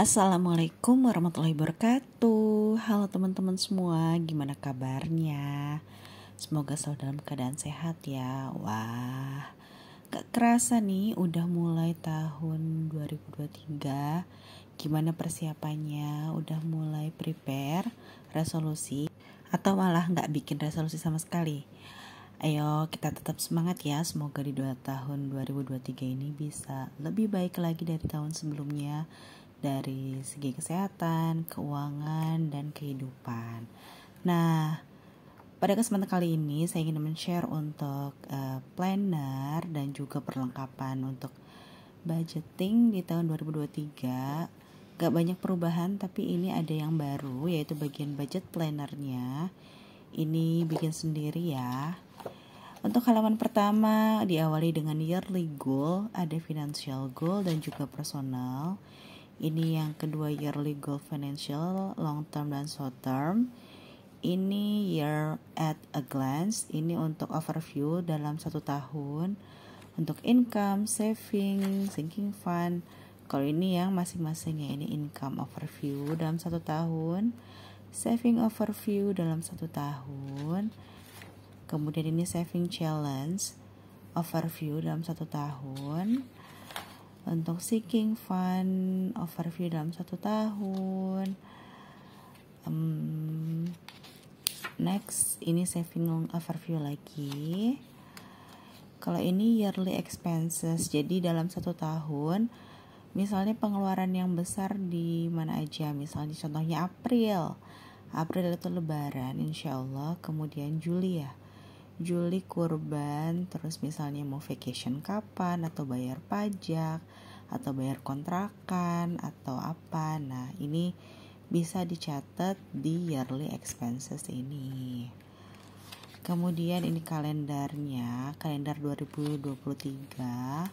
Assalamualaikum warahmatullahi wabarakatuh. Halo teman-teman semua, gimana kabarnya? Semoga selalu dalam keadaan sehat ya. Wah, gak kerasa nih udah mulai tahun 2023. Gimana persiapannya? Udah mulai prepare resolusi atau malah nggak bikin resolusi sama sekali? Ayo kita tetap semangat ya Semoga di 2 tahun 2023 ini bisa lebih baik lagi dari tahun sebelumnya dari segi kesehatan, keuangan, dan kehidupan. Nah, pada kesempatan kali ini saya ingin men-share untuk uh, planner dan juga perlengkapan untuk budgeting di tahun 2023 gak banyak perubahan tapi ini ada yang baru yaitu bagian budget plannernya ini bikin sendiri ya untuk halaman pertama diawali dengan yearly goal ada financial goal dan juga personal ini yang kedua yearly goal financial, long term dan short term. Ini year at a glance, ini untuk overview dalam satu tahun. Untuk income, saving, sinking fund. Kalau ini yang masing masingnya ini income overview dalam satu tahun. Saving overview dalam satu tahun. Kemudian ini saving challenge overview dalam satu tahun untuk seeking fun overview dalam satu tahun um, next ini saving overview lagi kalau ini yearly expenses jadi dalam satu tahun misalnya pengeluaran yang besar di mana aja misalnya contohnya April April itu lebaran insya Allah kemudian Juli ya Juli kurban, terus misalnya mau vacation kapan atau bayar pajak atau bayar kontrakan atau apa. Nah, ini bisa dicatat di yearly expenses ini. Kemudian ini kalendernya, kalender 2023.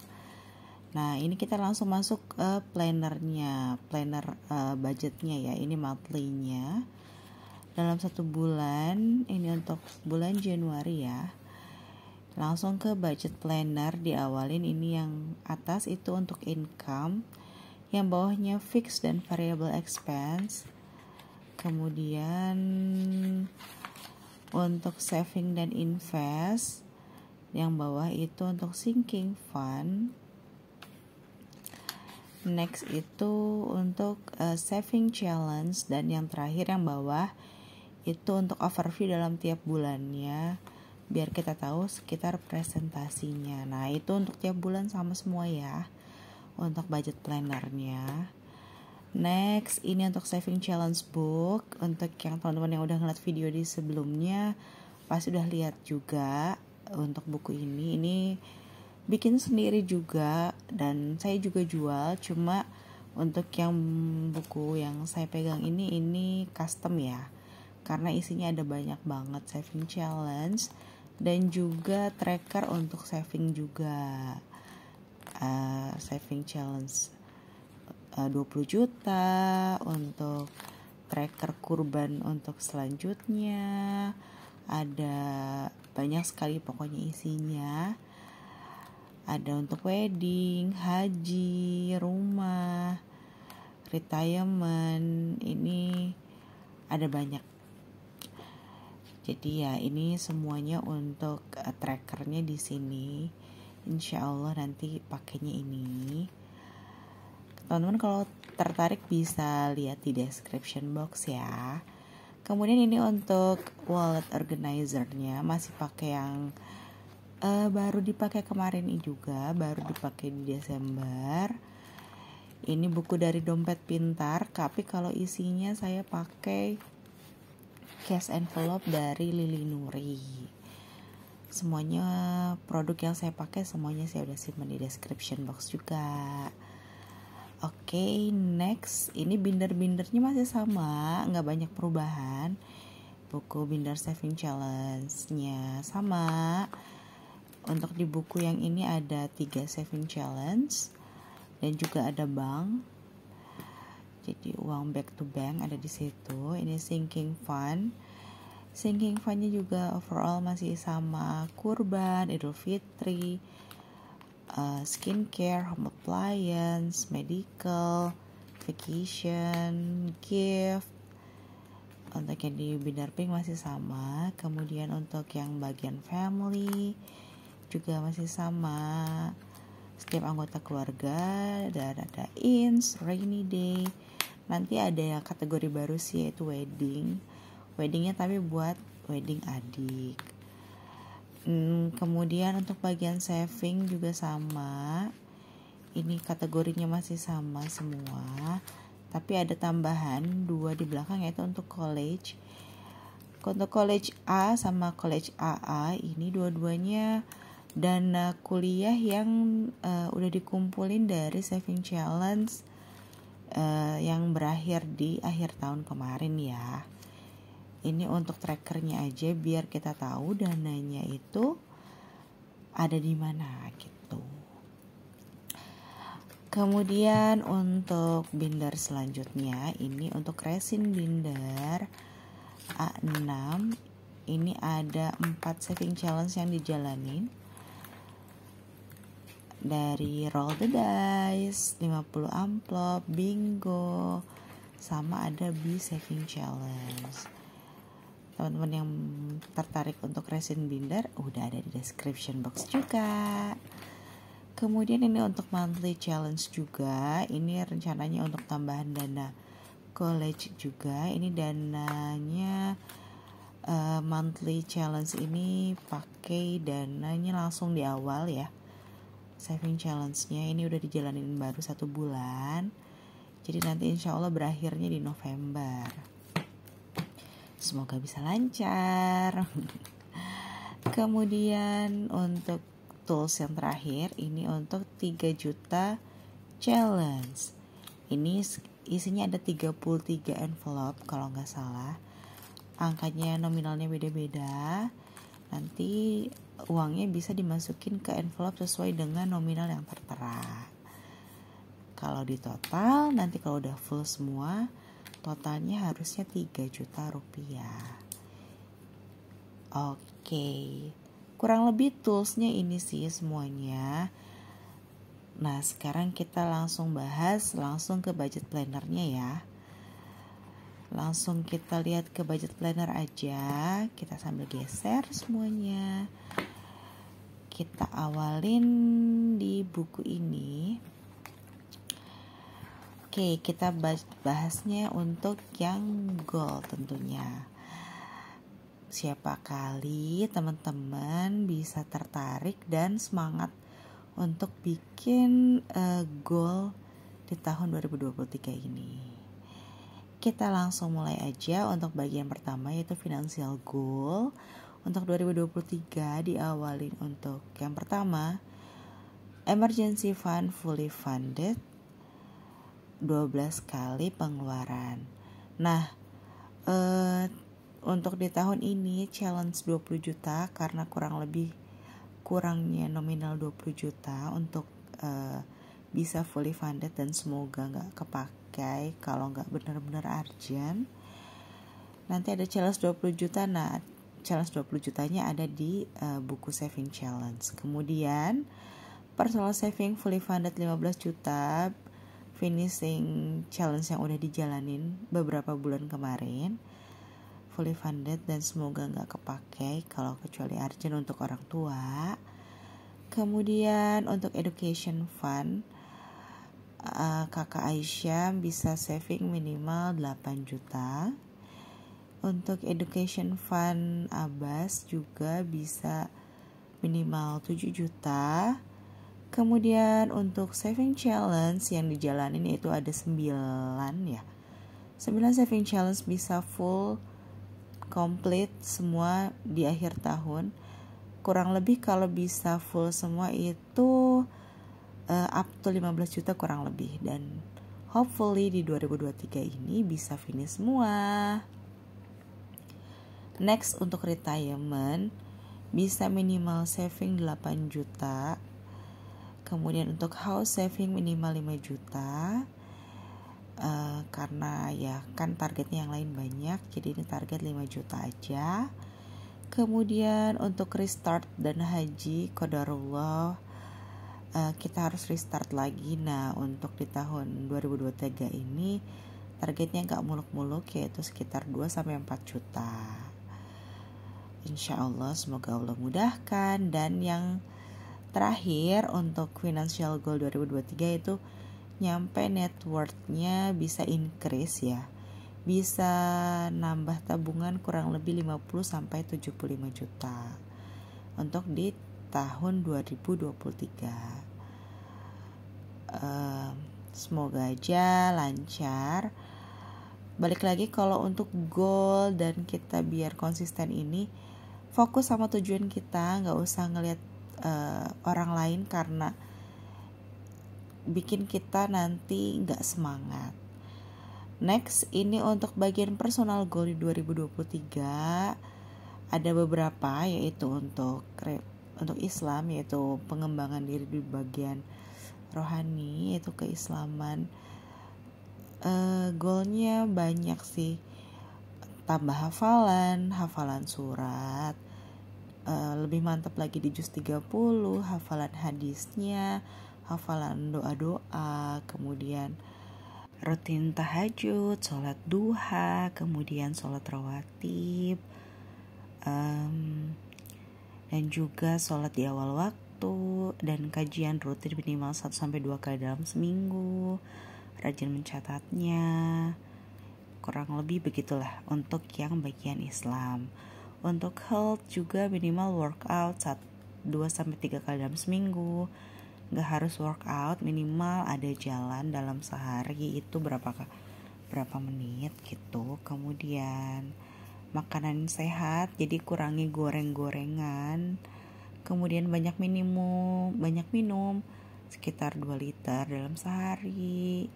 Nah, ini kita langsung masuk ke plannernya, planner uh, budgetnya ya, ini monthly-nya dalam satu bulan ini untuk bulan Januari ya langsung ke budget planner diawalin ini yang atas itu untuk income yang bawahnya fixed dan variable expense kemudian untuk saving dan invest yang bawah itu untuk sinking fund next itu untuk uh, saving challenge dan yang terakhir yang bawah itu untuk overview dalam tiap bulannya biar kita tahu sekitar presentasinya. Nah, itu untuk tiap bulan sama semua ya. Untuk budget plannernya. Next, ini untuk saving challenge book. Untuk yang teman-teman yang udah ngeliat video di sebelumnya, pasti udah lihat juga untuk buku ini. Ini bikin sendiri juga dan saya juga jual, cuma untuk yang buku yang saya pegang ini ini custom ya karena isinya ada banyak banget saving challenge dan juga tracker untuk saving juga uh, saving challenge eh, uh, 20 juta untuk tracker kurban untuk selanjutnya ada banyak sekali pokoknya isinya ada untuk wedding, haji, rumah, retirement ini ada banyak jadi ya ini semuanya untuk uh, trackernya di sini. Insya Allah nanti pakainya ini. Teman-teman kalau tertarik bisa lihat di description box ya. Kemudian ini untuk wallet organizernya masih pakai yang uh, baru dipakai kemarin ini juga, baru dipakai di Desember. Ini buku dari dompet pintar, tapi kalau isinya saya pakai cash envelope dari Lili Nuri semuanya produk yang saya pakai semuanya saya udah simpan di description box juga oke okay, next ini binder-bindernya masih sama nggak banyak perubahan buku binder saving challenge nya sama untuk di buku yang ini ada tiga saving challenge dan juga ada bank jadi uang back to bank ada di situ ini sinking fund sinking fundnya juga overall masih sama kurban idul fitri uh, skincare home appliance medical vacation gift untuk yang di binar pink masih sama kemudian untuk yang bagian family juga masih sama setiap anggota keluarga dan ada ins rainy day nanti ada kategori baru sih yaitu wedding weddingnya tapi buat wedding adik hmm, kemudian untuk bagian saving juga sama ini kategorinya masih sama semua tapi ada tambahan dua di belakang yaitu untuk college untuk college A sama college AA ini dua-duanya dana kuliah yang uh, udah dikumpulin dari saving challenge uh, yang berakhir di akhir tahun kemarin ya. Ini untuk trackernya aja biar kita tahu dananya itu ada di mana gitu. Kemudian untuk binder selanjutnya ini untuk resin binder A6 ini ada 4 saving challenge yang dijalanin dari roll the dice, 50 amplop, bingo, sama ada bee saving challenge. Teman-teman yang tertarik untuk resin binder udah ada di description box juga. Kemudian ini untuk monthly challenge juga, ini rencananya untuk tambahan dana college juga. Ini dananya uh, monthly challenge ini pakai dananya langsung di awal ya saving challenge-nya ini udah dijalanin baru satu bulan jadi nanti insya Allah berakhirnya di November semoga bisa lancar kemudian untuk tools yang terakhir ini untuk 3 juta challenge ini isinya ada 33 envelope kalau nggak salah angkanya nominalnya beda-beda nanti uangnya bisa dimasukin ke envelope sesuai dengan nominal yang tertera. Kalau di total, nanti kalau udah full semua, totalnya harusnya 3 juta rupiah. Oke, kurang lebih toolsnya ini sih semuanya. Nah, sekarang kita langsung bahas langsung ke budget plannernya ya. Langsung kita lihat ke budget planner aja. Kita sambil geser semuanya kita awalin di buku ini Oke, kita bahasnya untuk yang goal tentunya. Siapa kali teman-teman bisa tertarik dan semangat untuk bikin uh, goal di tahun 2023 ini. Kita langsung mulai aja untuk bagian pertama yaitu financial goal untuk 2023 diawalin untuk yang pertama emergency fund fully funded 12 kali pengeluaran. Nah, eh, untuk di tahun ini challenge 20 juta karena kurang lebih kurangnya nominal 20 juta untuk eh, bisa fully funded dan semoga nggak kepakai kalau nggak benar-benar urgent. Nanti ada challenge 20 juta, nah challenge 20 jutanya ada di uh, buku saving challenge. Kemudian personal saving fully funded 15 juta finishing challenge yang udah dijalanin beberapa bulan kemarin fully funded dan semoga nggak kepake kalau kecuali urgent untuk orang tua kemudian untuk education fund uh, kakak Aisyah bisa saving minimal 8 juta untuk education fund Abbas juga bisa minimal 7 juta. Kemudian untuk saving challenge yang dijalanin itu ada 9 ya. 9 saving challenge bisa full complete semua di akhir tahun. Kurang lebih kalau bisa full semua itu uh, up to 15 juta kurang lebih dan hopefully di 2023 ini bisa finish semua. Next untuk retirement bisa minimal saving 8 juta. Kemudian untuk house saving minimal 5 juta. Uh, karena ya kan targetnya yang lain banyak jadi ini target 5 juta aja kemudian untuk restart dan haji kodarullah uh, eh, kita harus restart lagi nah untuk di tahun 2023 ini targetnya nggak muluk-muluk yaitu sekitar 2 sampai 4 juta Insya Allah semoga Allah mudahkan dan yang terakhir untuk financial goal 2023 itu nyampe net worthnya bisa increase ya bisa nambah tabungan kurang lebih 50 sampai 75 juta untuk di tahun 2023 uh, ehm, semoga aja lancar balik lagi kalau untuk goal dan kita biar konsisten ini fokus sama tujuan kita nggak usah ngelihat uh, orang lain karena bikin kita nanti nggak semangat Next, ini untuk bagian personal goal di 2023 ada beberapa yaitu untuk untuk Islam yaitu pengembangan diri di bagian rohani yaitu keislaman. uh, goalnya banyak sih tambah hafalan, hafalan surat, eh, lebih mantap lagi di juz 30, hafalan hadisnya, hafalan doa-doa, kemudian rutin tahajud, sholat duha, kemudian sholat rawatib, um, dan juga sholat di awal waktu, dan kajian rutin minimal 1-2 kali dalam seminggu, rajin mencatatnya, kurang lebih begitulah untuk yang bagian Islam untuk health juga minimal workout 2 sampai 3 kali dalam seminggu Gak harus workout minimal ada jalan dalam sehari itu berapa berapa menit gitu kemudian makanan sehat jadi kurangi goreng-gorengan kemudian banyak minimum banyak minum sekitar 2 liter dalam sehari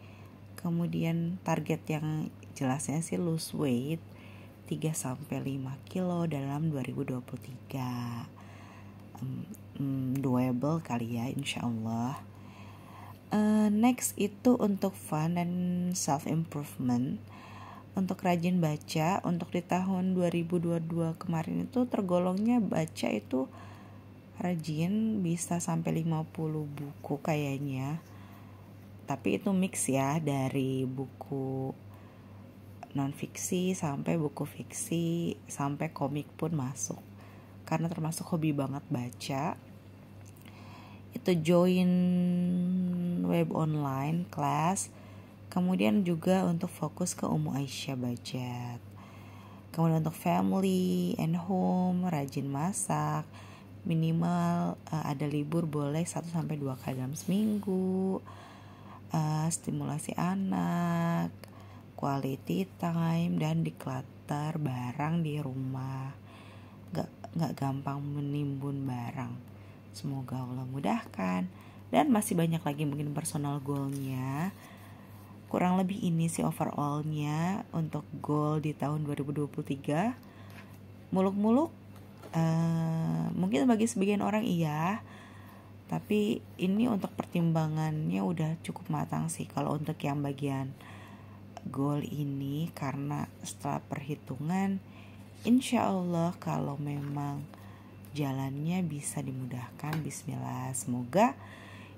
kemudian target yang jelasnya sih lose weight 3 sampai 5 kilo dalam 2023 um, um, doable kali ya insyaallah uh, eh, next itu untuk fun dan self improvement untuk rajin baca untuk di tahun 2022 kemarin itu tergolongnya baca itu rajin bisa sampai 50 buku kayaknya tapi itu mix ya dari buku non fiksi sampai buku fiksi sampai komik pun masuk karena termasuk hobi banget baca itu join web online class kemudian juga untuk fokus ke umum Aisyah budget kemudian untuk family and home rajin masak minimal uh, ada libur boleh 1 sampai dua kali dalam seminggu uh, stimulasi anak quality time dan declutter barang di rumah gak, nggak gampang menimbun barang semoga Allah mudahkan dan masih banyak lagi mungkin personal goalnya kurang lebih ini sih overallnya untuk goal di tahun 2023 muluk-muluk uh, mungkin bagi sebagian orang iya tapi ini untuk pertimbangannya udah cukup matang sih kalau untuk yang bagian goal ini karena setelah perhitungan insya Allah kalau memang jalannya bisa dimudahkan bismillah semoga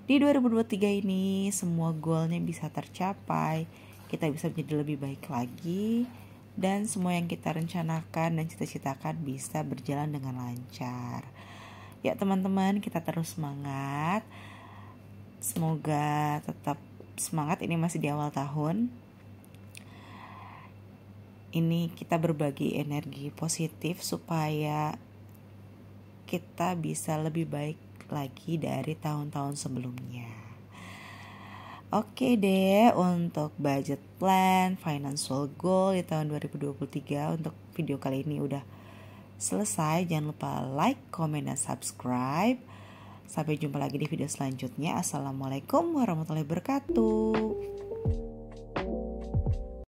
di 2023 ini semua goalnya bisa tercapai kita bisa menjadi lebih baik lagi dan semua yang kita rencanakan dan cita-citakan bisa berjalan dengan lancar ya teman-teman kita terus semangat semoga tetap semangat ini masih di awal tahun ini kita berbagi energi positif supaya kita bisa lebih baik lagi dari tahun-tahun sebelumnya. Oke deh untuk budget plan, financial goal di tahun 2023 untuk video kali ini udah selesai. Jangan lupa like, comment, dan subscribe. Sampai jumpa lagi di video selanjutnya. Assalamualaikum warahmatullahi wabarakatuh.